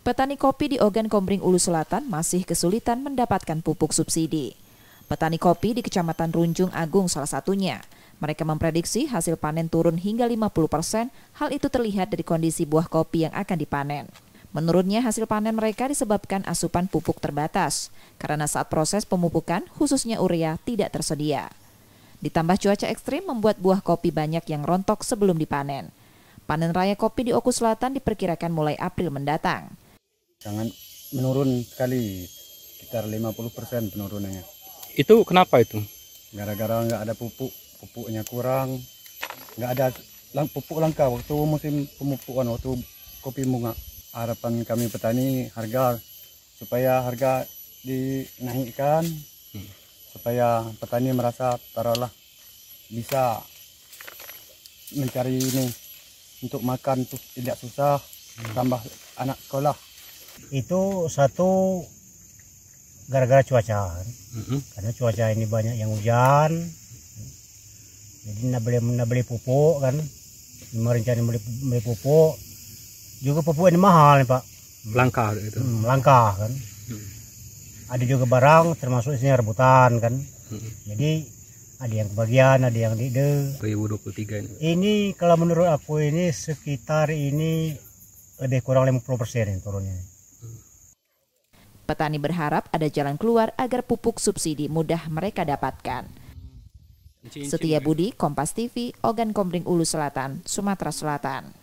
Petani kopi di Ogan Kombring Ulu Selatan masih kesulitan mendapatkan pupuk subsidi. Petani kopi di Kecamatan Runjung Agung salah satunya. Mereka memprediksi hasil panen turun hingga 50 persen, hal itu terlihat dari kondisi buah kopi yang akan dipanen. Menurutnya hasil panen mereka disebabkan asupan pupuk terbatas, karena saat proses pemupukan khususnya urea tidak tersedia. Ditambah cuaca ekstrim membuat buah kopi banyak yang rontok sebelum dipanen. Panen raya kopi di Oku Selatan diperkirakan mulai April mendatang. Sangat menurun sekali, sekitar 50 persen penurunannya. Itu kenapa itu? Gara-gara nggak ada pupuk, pupuknya kurang, nggak ada lang pupuk langka waktu musim pemupukan waktu kopi bunga. Harapan kami petani harga supaya harga dinaikkan hmm. supaya petani merasa taruhlah bisa mencari ini untuk makan tuh tidak susah hmm. tambah anak sekolah itu satu gara-gara cuaca hmm. karena cuaca ini banyak yang hujan jadi nak beli nak beli pupuk kan merencana beli beli pupuk juga pupuk ini mahal nih pak langka itu hmm, langka kan hmm. ada juga barang termasuk isinya rebutan kan hmm. jadi ada yang kebagian ada yang tidak 2023 ini ini kalau menurut aku ini sekitar ini lebih kurang 50 persen yang turunnya Petani berharap ada jalan keluar agar pupuk subsidi mudah mereka dapatkan. Setia ya. Budi, Kompas TV, Ogan Komering Ulu Selatan, Sumatera Selatan.